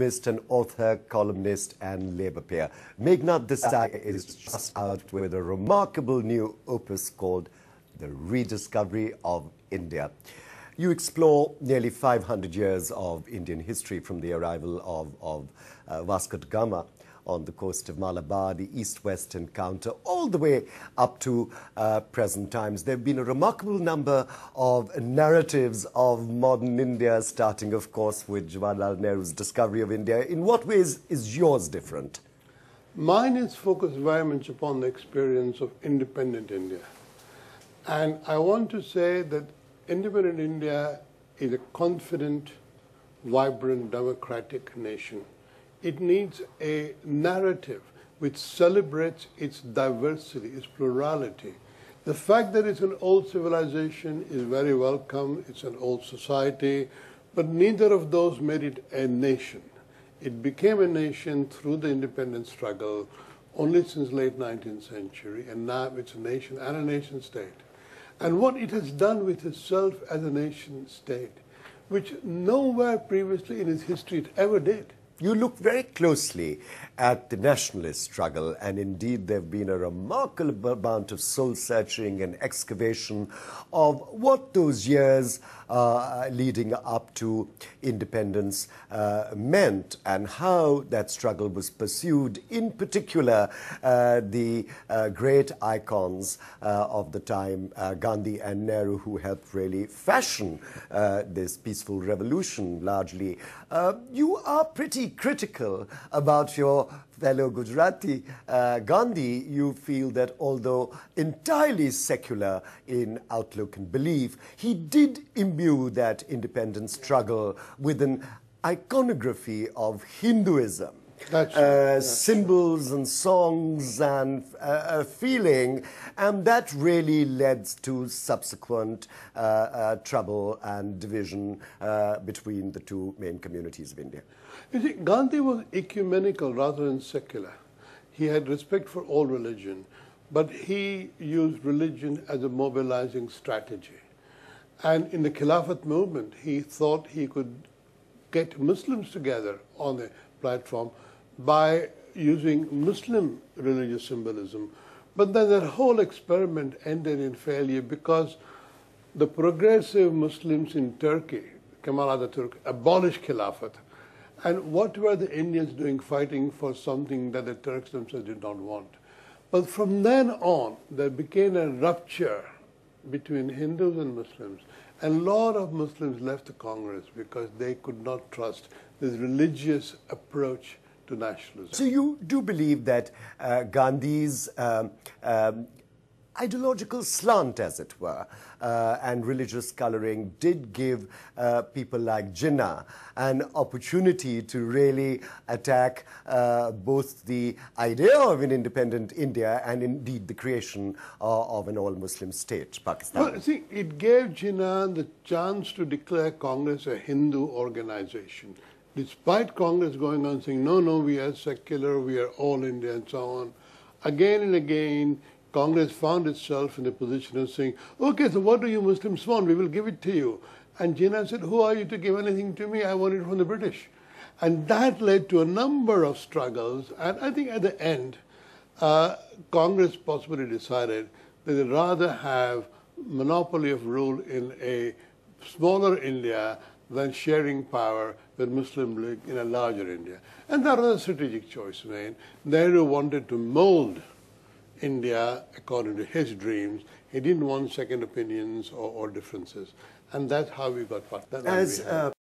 and author, columnist and Labour peer. Meghna Desai is just out with a remarkable new opus called The Rediscovery of India. You explore nearly 500 years of Indian history from the arrival of, of uh, Vasco da Gama on the coast of Malabar, the east-west encounter, all the way up to uh, present times. There have been a remarkable number of narratives of modern India, starting, of course, with Jawaharlal Nehru's discovery of India. In what ways is yours different? Mine is focused very much upon the experience of independent India. And I want to say that independent India is a confident, vibrant, democratic nation. It needs a narrative which celebrates its diversity, its plurality. The fact that it's an old civilization is very welcome, it's an old society, but neither of those made it a nation. It became a nation through the independence struggle only since late 19th century, and now it's a nation and a nation state. And what it has done with itself as a nation state, which nowhere previously in its history it ever did you look very closely at the nationalist struggle, and indeed there have been a remarkable amount of soul searching and excavation of what those years uh, leading up to independence uh, meant and how that struggle was pursued, in particular uh, the uh, great icons uh, of the time, uh, Gandhi and Nehru, who helped really fashion this peaceful revolution largely. you are pretty critical about your fellow Gujarati uh, Gandhi, you feel that although entirely secular in outlook and belief, he did imbue that independence struggle with an iconography of Hinduism uh, symbols and songs and uh, a feeling, and that really led to subsequent uh, uh trouble and division uh, between the two main communities of India. You see, Gandhi was ecumenical rather than secular. He had respect for all religion, but he used religion as a mobilizing strategy. And in the Khilafat movement, he thought he could get Muslims together on the platform by using Muslim religious symbolism. But then that whole experiment ended in failure because the progressive Muslims in Turkey, Kemal Ataturk, abolished Khilafat. And what were the Indians doing fighting for something that the Turks themselves did not want? But from then on, there became a rupture between Hindus and Muslims. And a lot of Muslims left the Congress because they could not trust this religious approach to nationalism. So you do believe that uh, Gandhi's um, um, ideological slant, as it were, uh, and religious coloring did give uh, people like Jinnah an opportunity to really attack uh, both the idea of an independent India and indeed the creation uh, of an all Muslim state, Pakistan. Well, see, it gave Jinnah the chance to declare Congress a Hindu organization despite Congress going on saying, no, no, we are secular, we are all India, and so on, again and again, Congress found itself in the position of saying, okay, so what do you Muslims want? We will give it to you. And Jinnah said, who are you to give anything to me? I want it from the British. And that led to a number of struggles. And I think at the end, uh, Congress possibly decided that they'd rather have monopoly of rule in a smaller India than sharing power with Muslim League in a larger India. And that was a strategic choice made. Nehru wanted to mold India according to his dreams. He didn't want second opinions or, or differences. And that's how we got partnered. As, uh...